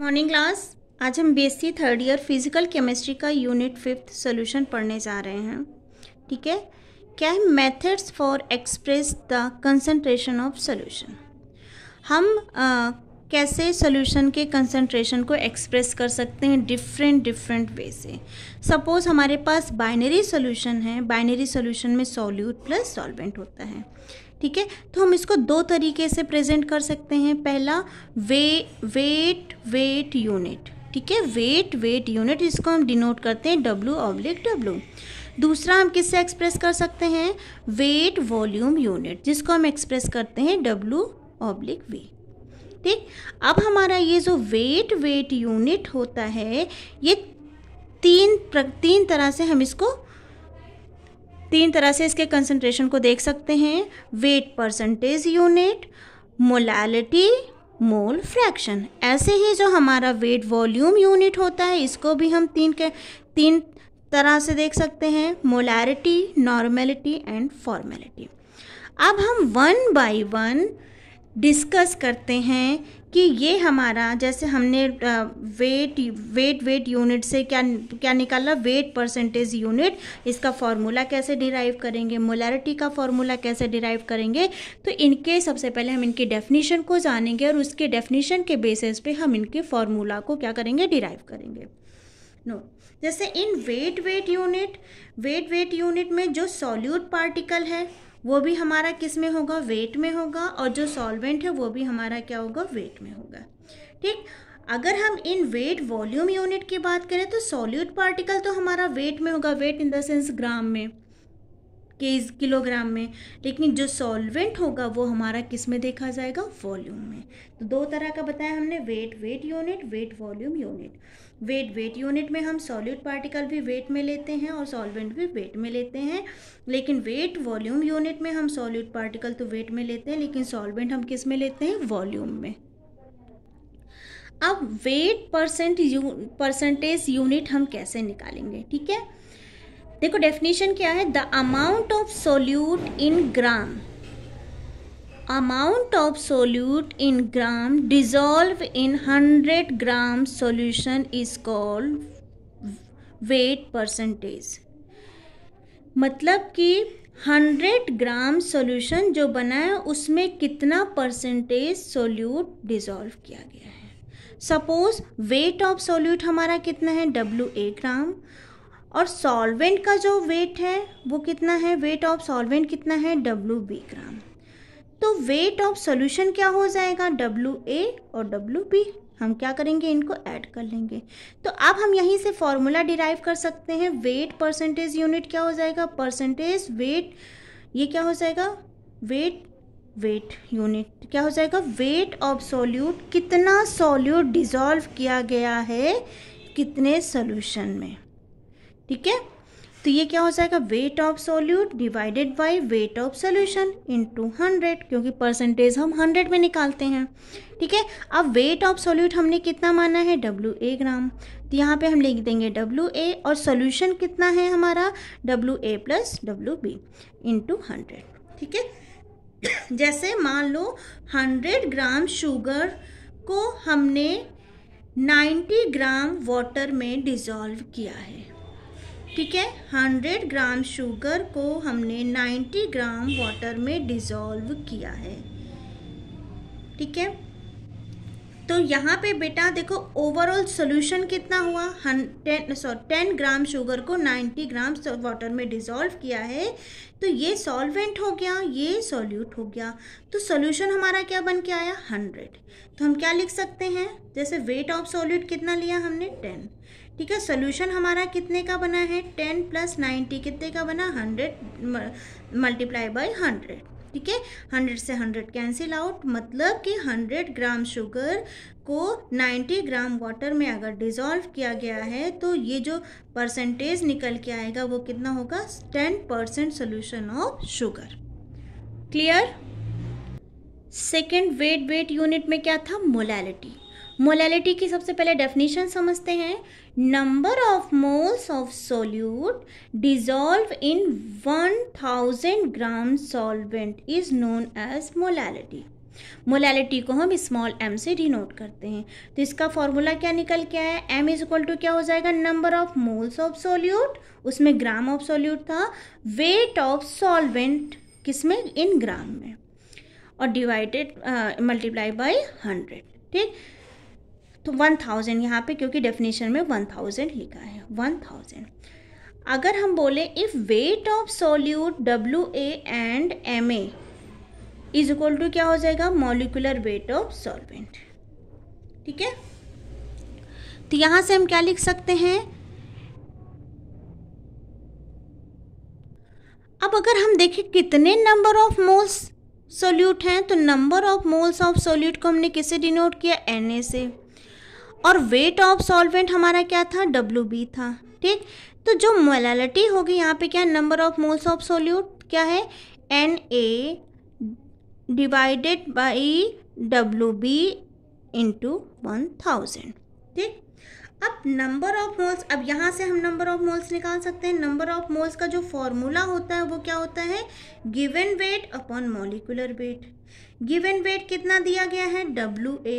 Morning class आज हम BSc third year physical chemistry का यूनिट फिफ्थ सोल्यूशन पढ़ने जा रहे हैं ठीक है क्या है methods for express the concentration of solution हम आ, कैसे सोल्यूशन के कंसंट्रेशन को एक्सप्रेस कर सकते हैं डिफरेंट डिफरेंट वे से सपोज़ हमारे पास बाइनरी सोल्यूशन है बाइनरी सोल्यूशन में सॉल्यूट प्लस सॉल्वेंट होता है ठीक है तो हम इसको दो तरीके से प्रेजेंट कर सकते हैं पहला वे वेट वेट यूनिट ठीक है वेट वेट यूनिट इसको हम डिनोट करते हैं डब्ल्यू ऑब्लिक डब्ल्यू दूसरा हम किससे एक्सप्रेस कर सकते हैं वेट वॉल्यूम यूनिट जिसको हम एक्सप्रेस करते हैं डब्ल्यू ऑब्लिक वी ठीक अब हमारा ये जो वेट वेट यूनिट होता है ये तीन प्र, तीन तरह से हम इसको तीन तरह से इसके कंसनट्रेशन को देख सकते हैं weight percentage unit molality mole fraction ऐसे ही जो हमारा वेट वॉल्यूम यूनिट होता है इसको भी हम तीन के तीन तरह से देख सकते हैं मोलारिटी नॉर्मेलिटी एंड फॉर्मेलिटी अब हम वन बाय वन डिस्कस करते हैं कि ये हमारा जैसे हमने वेट वेट वेट यूनिट से क्या क्या निकाला वेट परसेंटेज यूनिट इसका फॉर्मूला कैसे डिराइव करेंगे मोलैरिटी का फॉर्मूला कैसे डिराइव करेंगे तो इनके सबसे पहले हम इनके डेफिनेशन को जानेंगे और उसके डेफिनेशन के बेसिस पे हम इनके फॉर्मूला को क्या करेंगे डिराइव करेंगे नो no. जैसे in weight weight unit weight weight unit में जो सॉल्यूट पार्टिकल है वो भी हमारा किस में होगा वेट में होगा और जो सॉल्वेंट है वो भी हमारा क्या होगा वेट में होगा ठीक अगर हम इन वेट वॉल्यूम यूनिट की बात करें तो सॉल्यूट पार्टिकल तो हमारा वेट में होगा weight in the sense gram में के किलोग्राम में लेकिन जो सॉल्वेंट होगा वो हमारा किस में देखा जाएगा वॉल्यूम में तो दो तरह का बताया हमने weight weight unit weight volume unit weight weight unit में हम सॉल्यूट पार्टिकल भी वेट में लेते हैं और सॉल्वेंट भी वेट में लेते हैं लेकिन वेट वॉल्यूम यूनिट में हम सॉल्यूट पार्टिकल तो वेट में लेते हैं लेकिन सॉल्वेंट हम किस में लेते हैं वॉल्यूम में अब weight percent you percentage unit हम कैसे निकालेंगे ठीक है देखो डेफिनेशन क्या है the amount of solute in gram amount of solute in gram dissolve in hundred gram solution is called weight percentage मतलब कि हंड्रेड ग्राम सोल्यूशन जो बना है उसमें कितना परसेंटेज सोल्यूट डिजॉल्व किया गया है सपोज वेट ऑफ सोल्यूट हमारा कितना है डब्ल्यू ए ग्राम और सॉल्वेंट का जो वेट है वो कितना है वेट ऑफ सॉल्वेंट कितना है डब्ल्यू बी ग्राम तो वेट ऑफ सोल्यूशन क्या हो जाएगा डब्ल्यू ए और डब्ल्यू बी हम क्या करेंगे इनको ऐड कर लेंगे तो अब हम यहीं से फॉर्मूला डिराइव कर सकते हैं वेट परसेंटेज यूनिट क्या हो जाएगा परसेंटेज वेट ये क्या हो जाएगा वेट वेट यूनिट क्या हो जाएगा वेट ऑफ सॉल्यूट कितना सॉल्यूट डिजॉल्व किया गया है कितने सोल्यूशन में ठीक है तो ये क्या हो जाएगा weight of solute divided by weight of solution into hundred क्योंकि परसेंटेज हम हंड्रेड में निकालते हैं ठीक है अब वेट ऑफ सोल्यूट हमने कितना माना है डब्ल्यू ए ग्राम तो यहाँ पे हम लिख देंगे डब्ल्यू ए और सोल्यूशन कितना है हमारा W A plus W B into hundred ठीक है जैसे मान लो हंड्रेड ग्राम शुगर को हमने नाइन्टी ग्राम वाटर में डिज़ोल्व किया है ठीक है 100 ग्राम शुगर को हमने 90 ग्राम वाटर में डिज़ोल्व किया है ठीक है तो यहाँ पे बेटा देखो ओवरऑल सोल्यूशन कितना हुआ हन ten sorry ten gram sugar को नाइन्टी ग्राम वाटर में डिज़ोल्व किया है तो ये सॉल्वेंट हो गया ये सॉल्यूट हो गया तो सोल्यूशन हमारा क्या बन के आया हंड्रेड तो हम क्या लिख सकते हैं जैसे वेट ऑफ सॉल्यूट कितना लिया हमने टेन ठीक है सोल्यूशन हमारा कितने का बना है टेन प्लस नाइन्टी कितने का बना हंड्रेड मल्टीप्लाई बाई हंड्रेड ठीक है हंड्रेड से हंड्रेड कैंसिल आउट मतलब कि हंड्रेड ग्राम शुगर को नाइन्टी ग्राम वाटर में अगर डिज़ोल्व किया गया है तो ये जो परसेंटेज निकल के आएगा वो कितना होगा ten percent solution of sugar clear second weight weight unit में क्या था मोलैलिटी मोलैलिटी की सबसे पहले डेफिनेशन समझते हैं number of moles of solute dissolved in 1000 gram solvent is known as molality molality को हम स्मॉल एम से डिनोट करते हैं तो इसका फॉर्मूला क्या निकल के आया एम इज इक्वल टू क्या हो जाएगा number of moles of solute उसमें ग्राम ऑफ सोल्यूट था वेट ऑफ सॉल्वेंट किसमें इन ग्राम में और डिवाइडेड मल्टीप्लाई बाय हंड्रेड ठीक तो वन थाउजेंड यहाँ पर क्योंकि डेफिनेशन में वन थाउजेंड लिखा है वन थाउजेंड अगर हम बोलें if weight of solute W A and M A is equal to क्या हो जाएगा मोलिकुलर वेट ऑफ सॉल्वेंट ठीक है तो यहां से हम क्या लिख सकते हैं अब अगर हम देखें कितने नंबर ऑफ मोल्स सोल्यूट हैं तो number of moles of solute को हमने किसे डिनोट किया एन ए से और वेट ऑफ सॉल्वेंट हमारा क्या था डब्ल्यू बी था ठीक तो जो मोलालिटी होगी यहाँ पे क्या number of moles of solute क्या है N A divided by W B into one thousand ठीक अब नंबर ऑफ मोल्स अब यहाँ से हम नंबर ऑफ मोल्स निकाल सकते हैं नंबर ऑफ मोल्स का जो फॉर्मूला होता है वो क्या होता है given weight upon molecular weight given weight कितना दिया गया है डब्ल्यू ए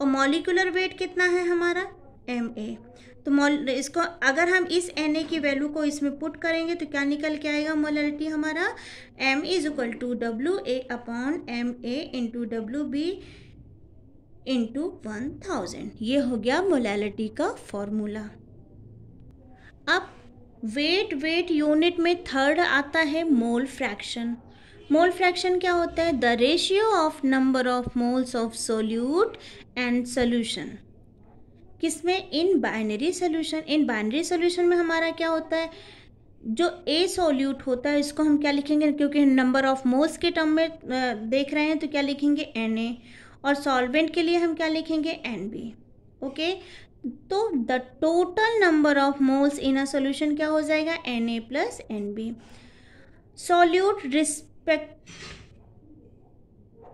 और मॉलिकुलर वेट कितना है हमारा एम ए तो मॉल इसको अगर हम इस एन ए की वैल्यू को इसमें पुट करेंगे तो क्या निकल के आएगा मोलरिटी हमारा M is equal to W A upon M A into W B into one thousand ये हो गया मोलैलिटी का फॉर्मूला अब वेट वेट यूनिट में थर्ड आता है मोल फ्रैक्शन मोल फ्रैक्शन क्या होता है the ratio of number of moles of solute and solution किसमें in binary solution in binary solution में हमारा क्या होता है जो ए सोल्यूट होता है इसको हम क्या लिखेंगे क्योंकि नंबर ऑफ मोल्स के टर्म में देख रहे हैं तो क्या लिखेंगे एन ए और सॉल्वेंट के लिए हम क्या लिखेंगे एन बी ओके तो the total number of moles in a solution क्या हो जाएगा N A plus N B solute respect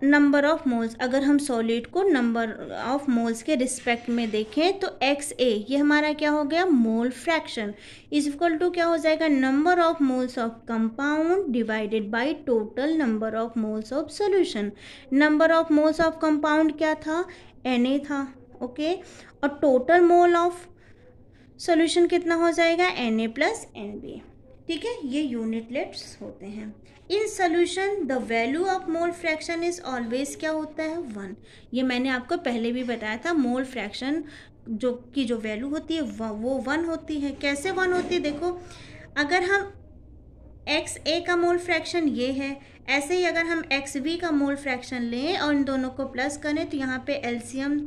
number of moles अगर हम सॉलिड को नंबर ऑफ मोल्स के रिस्पेक्ट में देखें तो एक्स ए ये हमारा क्या हो गया mole fraction is equal to क्या हो जाएगा number of moles of compound divided by total number of moles of solution number of moles of compound क्या था एन ए था ओके okay? और टोटल मोल ऑफ सोल्यूशन कितना हो जाएगा N A plus N B ठीक है ये यूनिटलेट्स होते हैं in solution the value of mole fraction is always क्या होता है वन ये मैंने आपको पहले भी बताया था मोल फ्रैक्शन जो की जो वैल्यू होती है वो वन होती है कैसे वन होती है देखो अगर हम एक्स ए का मोल फ्रैक्शन ये है ऐसे ही अगर हम एक्स बी का मोल फ्रैक्शन लें और इन दोनों को प्लस करें तो यहाँ पे एल्शियम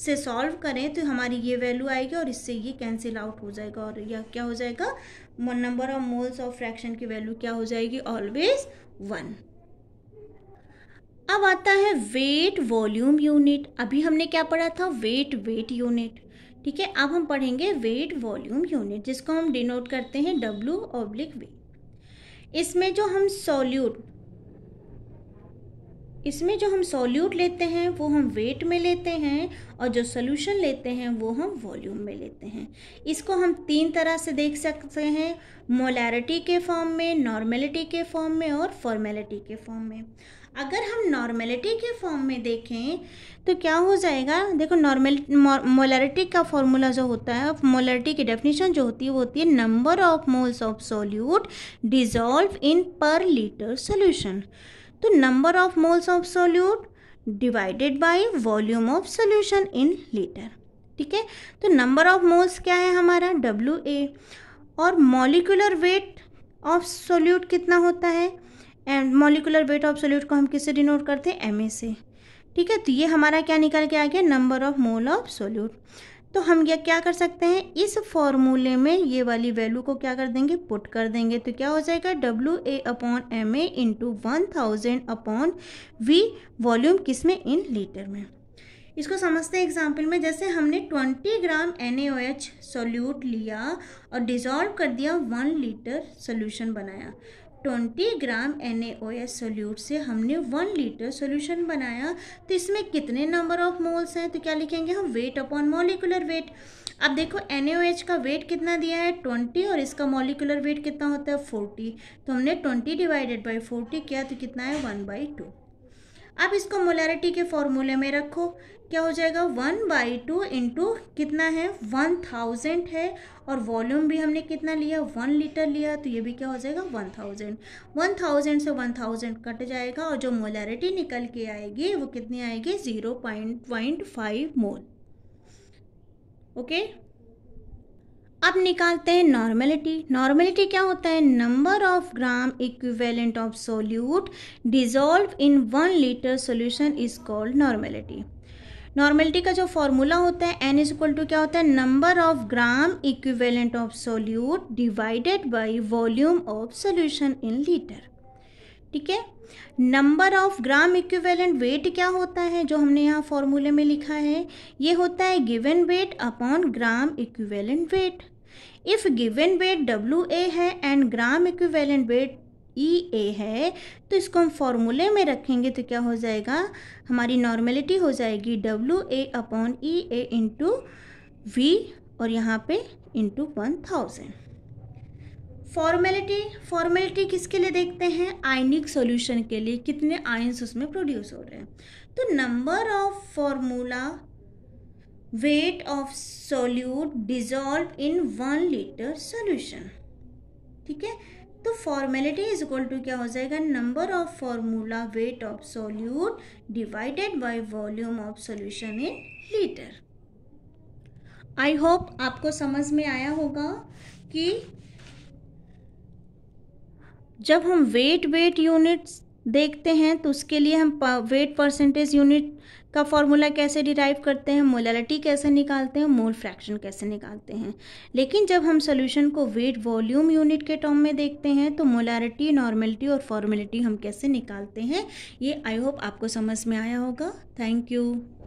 से सॉल्व करें तो हमारी ये वैल्यू आएगी और इससे ये कैंसिल आउट हो जाएगा और यह क्या हो जाएगा number of moles of fraction की वैल्यू क्या हो जाएगी ऑलवेज वन अब आता है वेट वॉल्यूम यूनिट अभी हमने क्या पढ़ा था वेट वेट यूनिट ठीक है अब हम पढ़ेंगे वेट वॉल्यूम यूनिट जिसको हम डिनोट करते हैं डब्ल्यू ऑब्लिक वेट इसमें जो हम सॉल्यूट इसमें जो हम सॉल्यूट लेते हैं वो हम वेट में लेते हैं और जो सोल्यूशन लेते हैं वो हम वॉल्यूम में लेते हैं इसको हम तीन तरह से देख सकते हैं मोलैरिटी के फॉर्म में नॉर्मेलिटी के फॉर्म में और फॉर्मेलिटी के फॉर्म में अगर हम नॉर्मेलिटी के फॉर्म में देखें तो क्या हो जाएगा देखो नॉर्मल मोलैरिटी का फॉर्मूला जो होता है मोलैरिटी की डेफिनेशन जो होती है वो होती है number of moles of solute dissolve in per litre solution तो number of moles of solute divided by volume of solution in litre ठीक है तो नंबर ऑफ मोल्स क्या है हमारा डब्ल्यू ए और मॉलिकुलर वेट ऑफ सोल्यूट कितना होता है and molecular weight of solute को हम किससे डिनोट करते हैं एम से ठीक है तो ये हमारा क्या निकल के आ गया number of mole of solute तो हम यह क्या कर सकते हैं इस फॉर्मूले में ये वाली वैल्यू को क्या कर देंगे पुट कर देंगे तो क्या हो जाएगा W A upon M A into one thousand upon V volume किस में इन लीटर में इसको समझते हैं एग्जाम्पल में जैसे हमने 20 ग्राम एन सोल्यूट लिया और डिजॉल्व कर दिया वन लीटर सोल्यूशन बनाया ट्वेंटी ग्राम एन सोल्यूट से हमने वन लीटर सोल्यूशन बनाया तो इसमें कितने नंबर ऑफ मोल्स हैं तो क्या लिखेंगे हम वेट अपॉन मॉलिकुलर वेट अब देखो एन का वेट कितना दिया है ट्वेंटी और इसका मॉलिकुलर वेट कितना होता है फोर्टी तो हमने ट्वेंटी डिवाइडेड बाई फोर्टी किया तो कितना है वन बाई टू आप इसको मोलैरिटी के फॉर्मूले में रखो क्या हो जाएगा वन बाई टू इंटू कितना है वन थाउजेंड है और वॉल्यूम भी हमने कितना लिया वन लीटर लिया तो ये भी क्या हो जाएगा वन थाउजेंड वन थाउजेंड से वन थाउजेंड कट जाएगा और जो मोलैरिटी निकल के आएगी वो कितनी आएगी zero point point five mole okay अब निकालते हैं नॉर्मेलिटी नॉर्मेलिटी क्या होता है number of gram equivalent of solute dissolve in one litre solution is called normality normality का जो फॉर्मूला होता है एन इज इक्वल टू क्या होता है number of gram equivalent of solute divided by volume of solution in litre ठीक है number of gram equivalent weight क्या होता है जो हमने यहाँ फॉर्मूले में लिखा है ये होता है given weight upon gram equivalent weight if given weight W A है and gram equivalent weight E A है तो इसको हम फॉर्मूले में रखेंगे तो क्या हो जाएगा हमारी नॉर्मेलिटी हो जाएगी W A upon E A into V और यहाँ पे into one thousand formality formality किसके लिए देखते हैं आयनिक सॉल्यूशन के लिए कितने आयंस उसमें प्रोड्यूस हो रहे हैं तो number of formula weight of solute dissolved in one litre solution ठीक है तो फॉर्मेलिटी इज इक्वल टू क्या हो जाएगा number of formula weight of solute divided by volume of solution in litre I hope आपको समझ में आया होगा कि जब हम वेट वेट यूनिट्स देखते हैं तो उसके लिए हम वेट परसेंटेज यूनिट का फॉर्मूला कैसे डिराइव करते हैं मोललिटी कैसे निकालते हैं मोल फ्रैक्शन कैसे निकालते हैं लेकिन जब हम सोल्यूशन को वेट वॉल्यूम यूनिट के टर्म में देखते हैं तो मोलारिटी नॉर्मेलिटी और फॉर्मेलिटी हम कैसे निकालते हैं ये आई होप आपको समझ में आया होगा थैंक यू